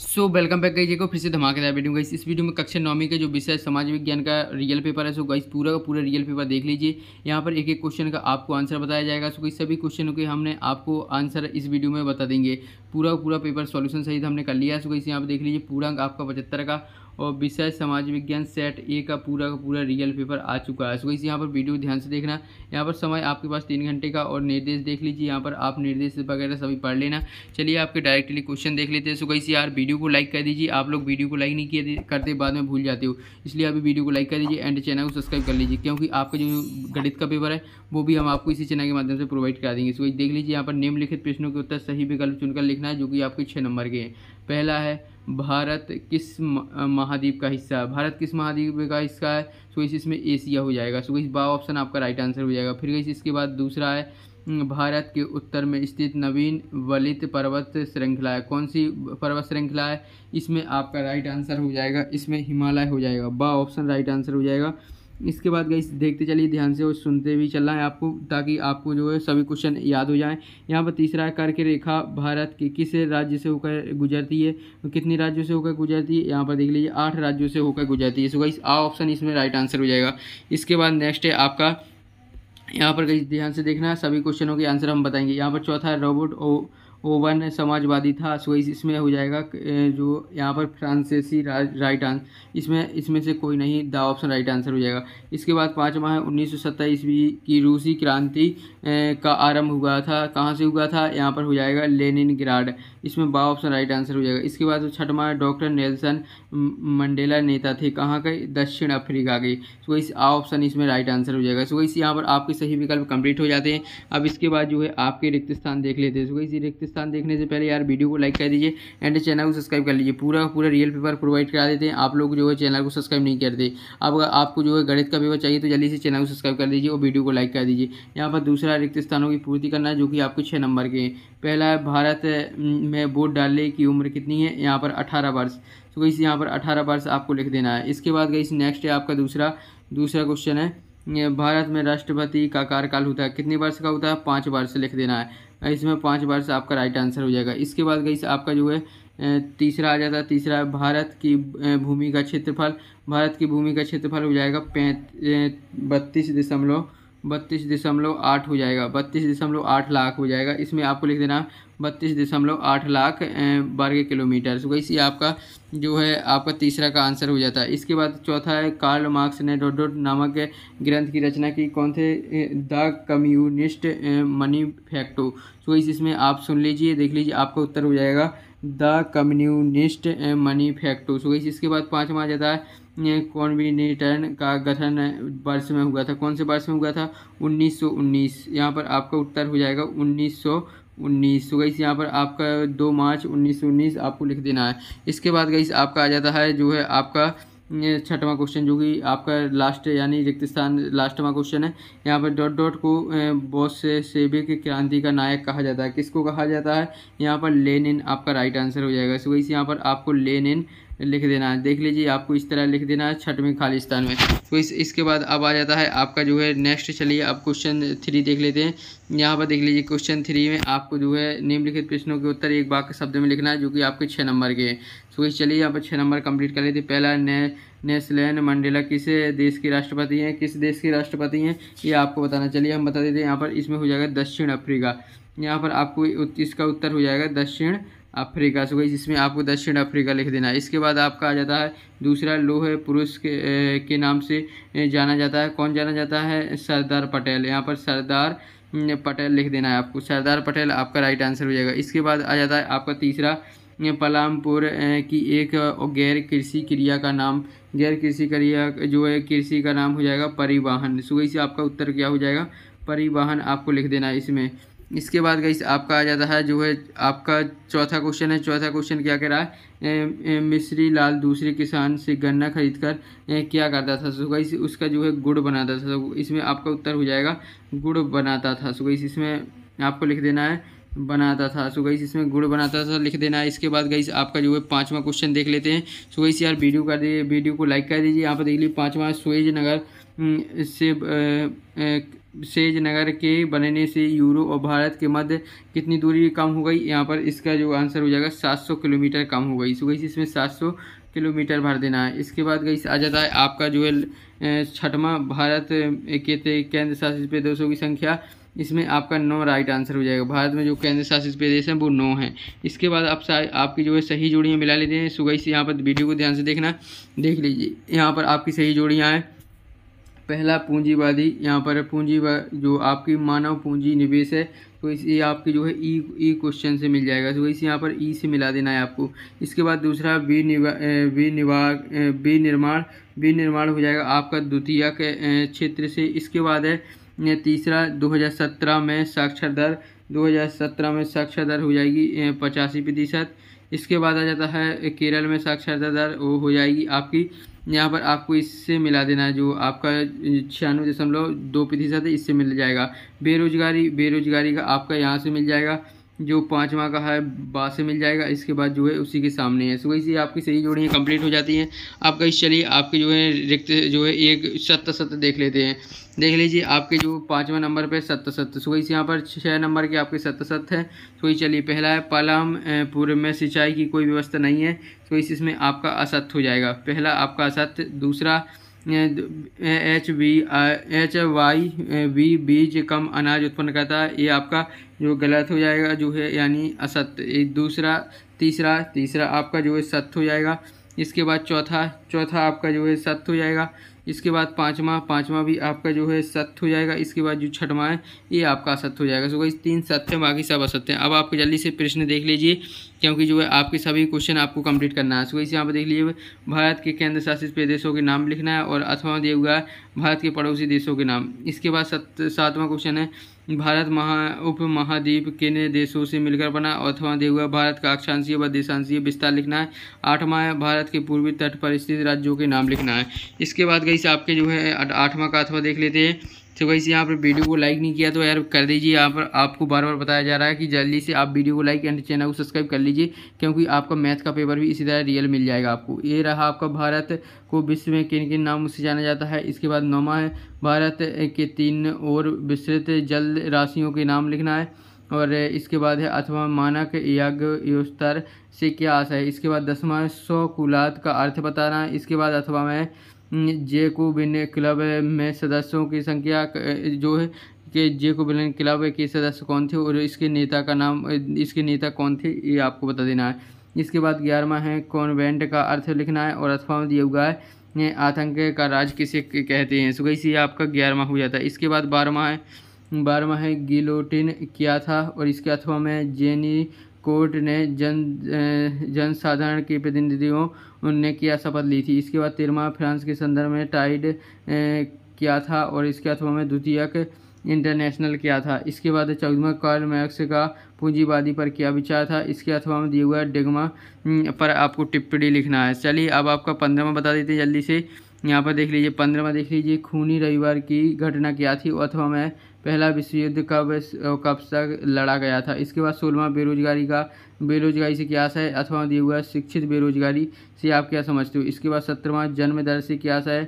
so welcome back गई को फिर से धमाकेदार वीडियो गई इस वीडियो में कक्षा नौवीं का जो विषय समाज विज्ञान का रियल पेपर है सो गई पूरा का पूरा रियल पेपर देख लीजिए यहाँ पर एक एक क्वेश्चन का आपको आंसर बताया जाएगा सो गई सभी क्वेश्चनों के हमने आपको आंसर इस वीडियो में बता देंगे पूरा पूरा पेपर सॉल्यूशन सहित हमने कर लिया है सो गई यहाँ पर देख लीजिए पूरा आपका पचहत्तर का और विषय समाज विज्ञान सेट ए का पूरा का पूरा रियल पेपर आ चुका है सो इस यहाँ पर वीडियो ध्यान से देखना यहाँ पर समय आपके पास तीन घंटे का और निर्देश देख लीजिए यहाँ पर आप निर्देश वगैरह सभी पढ़ लेना चलिए आपके डायरेक्टली क्वेश्चन देख लेते हैं सो कहीं यार वीडियो को लाइक कर दीजिए आप लोग वीडियो को लाइक नहीं किए करते बाद में भूल जाते हो इसलिए अभी वीडियो को लाइक कर दीजिए एंड चैनल को सब्सक्राइब कर लीजिए क्योंकि आपका जो गणित का पेपर है वो भी हम आपको इसी चैनल के माध्यम से प्रोवाइड करा देंगे सो देख लीजिए यहाँ पर निम्नलिखित प्रश्नों के उत्तर सही विकल्प चुनकर लिखना है जो कि आपके छः नंबर के हैं पहला है भारत किस महाद्वीप का हिस्सा है भारत किस महाद्वीप का हिस्सा है सो इस इसमें एशिया हो जाएगा सो इस बा ऑप्शन आपका राइट आंसर हो जाएगा फिर इसके बाद दूसरा है भारत के उत्तर में स्थित नवीन वलित पर्वत श्रृंखला है कौन सी पर्वत श्रृंखला है इसमें आपका राइट आंसर हो जाएगा इसमें हिमालय हो जाएगा बा ऑप्शन राइट आंसर हो जाएगा इसके बाद गई देखते चलिए ध्यान से और सुनते भी चलना है आपको ताकि आपको जो है सभी क्वेश्चन याद हो जाएं यहाँ पर तीसरा है कर रेखा भारत के किस राज्य से होकर गुजरती है कितने राज्यों से होकर गुजरती है यहाँ पर देख लीजिए आठ राज्यों से होकर गुजरती है सो गई आ ऑप्शन इसमें राइट आंसर हो जाएगा इसके बाद नेक्स्ट है आपका यहाँ पर गई ध्यान से देखना सभी क्वेश्चनों के आंसर हम बताएंगे यहाँ पर चौथा है रोबोट ओ ओवन समाजवादी था सो इसमें हो जाएगा जो यहाँ पर फ्रांसीसी राइट आंसर इसमें इसमें से कोई नहीं द ऑप्शन राइट आंसर हो जाएगा इसके बाद पाँचवा है उन्नीस सौ ईस्वी की रूसी क्रांति का आरंभ हुआ था कहाँ से हुआ था यहाँ पर हो जाएगा लेनिन इसमें बा ऑप्शन राइट आंसर हो जाएगा इसके बाद तो छठ मार डॉक्टर नेल्सन मंडेला नेता थे कहाँ के दक्षिण अफ्रीका के सो तो इस आ ऑप्शन इसमें राइट आंसर हो जाएगा सो तो इस यहाँ पर आपके सही विकल्प कंप्लीट हो जाते हैं अब इसके बाद जो है आपके रिक्त स्थान देख लेते हैं सो इसी रिक्त स्थान देखने से पहले यार वीडियो को लाइक कर दीजिए एंड चैनल को सब्सक्राइब कर लीजिए पूरा पूरा रियल पेपर प्रोवाइड करा देते हैं आप लोग जो है चैनल को सब्सक्राइब नहीं करते अब आपको जो है गणित का पेपर चाहिए तो जल्दी से चैनल को सब्सक्राइब कर दीजिए और वीडियो को लाइक कर दीजिए यहाँ पर दूसरा रिक्त स्थानों की पूर्ति करना है जो कि आपको छः नंबर के हैं पहला है भारत में वोट डालने की उम्र कितनी है यहाँ पर अठारह वर्ष तो गई यहाँ पर अठारह वर्ष आपको लिख देना है इसके बाद गई नेक्स्ट है आपका दूसरा दूसरा क्वेश्चन है भारत में राष्ट्रपति का कार्यकाल होता है कितने वर्ष का होता है पाँच वर्ष लिख देना है इसमें पाँच वर्ष आपका राइट आंसर हो जाएगा इसके बाद गई आपका जो है तीसरा आ जाता है तीसरा भारत की भूमि का क्षेत्रफल भारत की भूमि का क्षेत्रफल हो जाएगा पैंत बत्तीस दशमलव बत्तीस दशमलव आठ हो जाएगा बत्तीस दशमलव आठ लाख हो जाएगा इसमें आपको लिख देना बत्तीस दशमलव आठ लाख वर्ग किलोमीटर सो इसी आपका जो है आपका तीसरा का आंसर हो जाता है इसके बाद चौथा है कार्ल मार्क्स ने डॉट डॉट नामक ग्रंथ की रचना की कौन थे द कम्युनिस्ट मनी फैक्टो तो इस इसमें आप सुन लीजिए देख लीजिए आपका उत्तर हो जाएगा the communist manifesto so इसके बाद पाँचवा आ जाता है कॉन्विनेटन का गठन वर्ष में हुआ था कौन से वर्ष में हुआ था 1919 यहाँ पर आपका उत्तर हो जाएगा 1919 उन्नीस सो तो गई यहाँ पर आपका दो मार्च 1919 आपको लिख देना है इसके बाद गई आपका आ जाता है जो है आपका छठवां क्वेश्चन जो कि आपका लास्ट यानी रिक्त स्थान लास्टवा क्वेश्चन है यहाँ पर डॉट डॉट को बॉस से सेविक क्रांति का नायक कहा जाता है किसको कहा जाता है यहाँ पर लेनिन आपका राइट आंसर हो जाएगा सो इस यहाँ पर आपको लेनिन लिख देना है देख लीजिए आपको इस तरह लिख देना है छठवीं खाली स्थान में तो इस इसके बाद अब आ जाता है आपका जो है नेक्स्ट चलिए आप क्वेश्चन थ्री देख लेते हैं यहाँ पर देख लीजिए क्वेश्चन थ्री में आपको जो है निम्नलिखित प्रश्नों के उत्तर एक के शब्द में लिखना है जो कि आपके छः नंबर के हैं तो इस चलिए यहाँ पर छः नंबर कंप्लीट कर लेते पहला ने नेस्लैन मंडेला किस देश के राष्ट्रपति हैं किस देश के राष्ट्रपति हैं ये आपको बताना चलिए हम बता देते हैं यहाँ पर इसमें हो जाएगा दक्षिण अफ्रीका यहाँ पर आपको इसका उत्तर हो जाएगा दक्षिण अफ्रीका सो गई जिसमें आपको दक्षिण अफ्रीका लिख देना है इसके बाद आपका आ जाता है दूसरा लोह पुरुष के के नाम से जाना जाता है कौन जाना जाता है सरदार पटेल यहाँ पर सरदार पटेल लिख देना है आपको सरदार पटेल आपका राइट आंसर हो जाएगा इसके बाद आ जाता है आपका तीसरा पलामपुर की एक गैर कृषि क्रिया का नाम गैर कृषि क्रिया जो है कृषि का नाम हो जाएगा परिवहन सो से आपका उत्तर क्या हो जाएगा परिवहन आपको लिख देना है इसमें इसके बाद गई आपका आ जाता है जो है आपका चौथा क्वेश्चन है चौथा क्वेश्चन क्या कह रहा है मिश्री लाल दूसरे किसान से गन्ना खरीद कर क्या करता था सो गई उसका जो है गुड़ बनाता था तो इसमें आपका उत्तर हो जाएगा गुड़ बनाता था सो गई इसमें आपको लिख देना है बनाता था सो गई इसमें गुड़ बनाता था लिख देना है इसके बाद गई आपका जो है पाँचवा क्वेश्चन देख लेते हैं सो गई यार वीडियो कर दीजिए वीडियो को लाइक कर दीजिए यहाँ पर देख लीजिए पाँचवा सोएज नगर से सेज नगर के बनने से यूरोप और भारत के मध्य कितनी दूरी कम हो गई यहाँ पर इसका जो आंसर हो जाएगा 700 किलोमीटर कम हो गई सो गई इसमें 700 किलोमीटर भर देना है इसके बाद गई आ जाता है आपका जो है छठवा भारत के केंद्र शासित प्रदेशों की संख्या इसमें आपका नौ राइट आंसर हो जाएगा भारत में जो केंद्र शासित प्रदेश हैं वो नौ हैं इसके बाद आप आपकी जो है सही जोड़ियाँ मिला लेते हैं सुबह से यहाँ पर वीडियो को ध्यान से देखना देख लीजिए यहाँ पर आपकी सही जोड़ियाँ हैं पहला पूंजीवादी यहाँ पर पूंजी जो आपकी मानव पूंजी निवेश है तो इसे आपके जो है ई ई क्वेश्चन से मिल जाएगा तो इसे यहाँ पर ई e से मिला देना है आपको इसके बाद दूसरा विनिवा विनिवा विनिर्माण विनिर्माण हो जाएगा आपका द्वितीय क्षेत्र से इसके बाद है तीसरा 2017 में साक्षर दर 2017 में साक्षर दर हो जाएगी पचासी प्रतिशत इसके बाद आ जाता है केरल में साक्षरता दर वो हो जाएगी आपकी यहाँ पर आपको इससे मिला देना है जो आपका छियानवे दशमलव दो प्रतिशत है इससे मिल जाएगा बेरोजगारी बेरोजगारी का आपका यहाँ से मिल जाएगा जो पाँचवा का है बाद से मिल जाएगा इसके बाद जो है उसी के सामने है सो इसी आपकी सही जोड़ियाँ कंप्लीट हो जाती हैं आपका इस चलिए आपके जो है रिक्त जो है एक सत्य सत्य देख लेते हैं देख लीजिए आपके जो पाँचवा नंबर पे सत्य सत्य सो इस यहाँ पर छः नंबर के आपके सत्य सत्य है सो ही चलिए पहला है पलम पूर्व में सिंचाई की कोई व्यवस्था नहीं है सो इस इसमें आपका असत्य हो जाएगा पहला आपका असत्य दूसरा H V H Y V बीज कम अनाज उत्पन्न करता है ये आपका जो गलत हो जाएगा जो है यानी असत्य दूसरा तीसरा तीसरा आपका जो है सत्य हो जाएगा इसके बाद चौथा चौथा आपका जो है सत्य हो जाएगा इसके बाद पाँचवा पाँचवा भी आपका जो है सत्य हो जाएगा इसके बाद जो छठवा है ये आपका असत्य हो जाएगा सो इस तीन सत्य बाकी सब असत्य हैं अब आप जल्दी से प्रश्न देख लीजिए क्योंकि जो है आपके सभी क्वेश्चन आपको कंप्लीट करना है सो इस इसे यहाँ पर देख लीजिए भारत के केंद्र शासित प्रदेशों के नाम लिखना है और अथवा दिए हुआ है भारत के पड़ोसी देशों के नाम इसके बाद सातवां क्वेश्चन है भारत महा उप महाद्वीप किन देशों से मिलकर बना अथवा हुआ भारत का अक्षांशीय व देशांशीय विस्तार लिखना है आठवां है भारत के पूर्वी तट पर स्थित राज्यों के नाम लिखना है इसके बाद गई आपके जो है आठवां का अथवा देख लेते हैं सो तो गाइस यहाँ पर वीडियो को लाइक नहीं किया तो यार कर दीजिए यहाँ पर आपको बार बार बताया जा रहा है कि जल्दी से आप वीडियो को लाइक एंड चैनल को सब्सक्राइब कर लीजिए क्योंकि आपका मैथ का पेपर भी इसी तरह रियल मिल जाएगा आपको ये रहा आपका भारत को विश्व में किन किन नामों से जाना जाता है इसके बाद नौमा है भारत के तीन और विस्तृत जल राशियों के नाम लिखना है और इसके बाद है अथवा मानक यज्ञ स्तर से क्या आशा है इसके बाद दसवा सौ कुलात का अर्थ बताना है इसके बाद अथवा में जेकोबिन क्लब में सदस्यों की संख्या जो है कि जेकोबिन क्लब के सदस्य कौन थे और इसके नेता का नाम इसके नेता कौन थे ये आपको बता देना है इसके बाद ग्यारहवा है कॉन्वेंट का अर्थ लिखना है और अथवा दिए हुआ है आतंक का राज किसे कहते हैं सो गई आपका ग्यारहवा हो जाता है इसके बाद बारहवा है बारहवा है गिलोटिन किया था और इसके अथवा में जेनी कोर्ट ने जन जन साधारण के प्रतिनिधियों ने किया शपथ ली थी इसके बाद तेरहवा फ्रांस के संदर्भ में टाइड किया था और इसके अथवा में द्वितीयक इंटरनेशनल किया था इसके बाद चौदमा कार्ल मैक्स का पूंजीवादी पर क्या विचार था इसके अथवा में दिए हुआ डेगमा पर आपको टिप्पणी लिखना है चलिए अब आपका पंद्रहवा बता देते हैं जल्दी से यहाँ पर देख लीजिए पंद्रहवा देख लीजिए खूनी रविवार की घटना क्या थी अथवा में पहला विश्व युद्ध कब कब तक लड़ा गया था इसके बाद सोलवा बेरोजगारी का बेरोजगारी से क्या है अथवा दिया हुआ शिक्षित बेरोजगारी से आप क्या समझते हो इसके बाद सत्रहवा जन्म दर से क्या है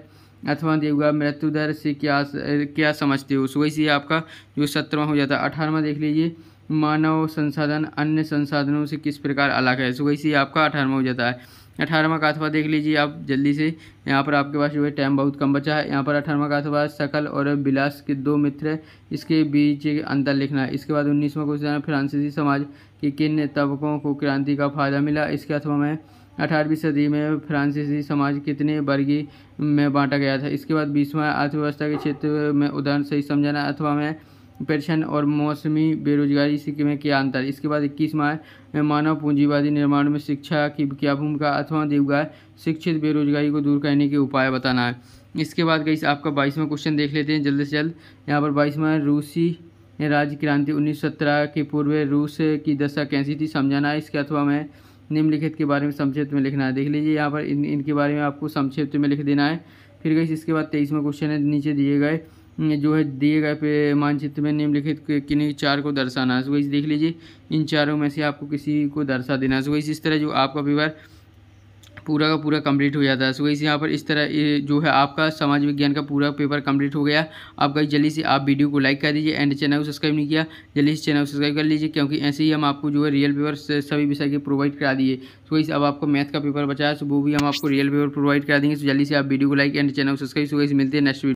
अथवा दिया हुआ मृत्यु दर से क्या क्या समझते हो वही से आपका जो सत्रहवा हो जाता है अठारहवा देख लीजिए मानव संसाधन अन्य संसाधनों से किस प्रकार अलग है सुबह से आपका अठारहवा हो जाता है अठारहवा का अथवा देख लीजिए आप जल्दी से यहाँ पर आपके पास जो है टाइम बहुत कम बचा है यहाँ पर अठारहवा का अथवा सकल और बिलास के दो मित्र इसके बीच अंतर लिखना है इसके बाद उन्नीसवा क्वेश्चन है फ्रांसीसी समाज के किन तबकों को क्रांति का फायदा मिला इसके अथवा में अठारहवीं सदी में फ्रांसीसी समाज कितने वर्गीय में बांटा गया था इसके बाद बीसवा अर्थव्यवस्था के क्षेत्र में उदाहरण सही समझाना अथवा में पेंशन और मौसमी बेरोजगारी इसी में क्या अंतर इसके बाद इक्कीस मार्च मानव पूंजीवादी निर्माण में शिक्षा की क्या भूमिका अथवा देवगा शिक्षित बेरोजगारी को दूर करने के उपाय बताना है इसके बाद कई आपका बाईसवा क्वेश्चन देख लेते हैं जल्द से जल्द यहाँ पर बाईसवा रूसी राज्य क्रांति उन्नीस के पूर्व रूस की दशा कैसी थी समझाना है इसके अथवा मैं निम्नलिखित के बारे में संक्षिप्त में लिखना है देख लीजिए यहाँ पर इन इनके बारे में आपको संक्षिप्त में लिख देना है फिर गई इसके बाद तेईसवा क्वेश्चन है नीचे दिए गए जो है दिए गए पे मानचित्र में निम्नलिखित किन्हीं चार को दर्शाना है सो देख लीजिए इन चारों में से आपको किसी को दर्शा देना है इस तरह जो आपका व्यवहार पूरा का पूरा कंप्लीट हो जाता है सो गाइस यहाँ पर इस तरह जो है आपका समाज विज्ञान का पूरा पेपर कंप्लीट हो गया आप जल्दी से आप वीडियो को लाइक कर दीजिए एंड चैनल को सब्सक्राइब नहीं किया जल्दी से चैनल को सब्सक्राइब कर लीजिए क्योंकि ऐसे ही हम आपको जो है रियल पेपर सभी विषय के प्रोवाइड करा दिए सो गाइस अब आपको मैथ का पेपर बचा सो वो भी हम आपको रियल पेपर प्रोवाइड करा देंगे सो जल्दी से आप वीडियो को लाइक एंड चैनल को सब्सक्राइब सो गाइस मिलते हैं नेक्स्ट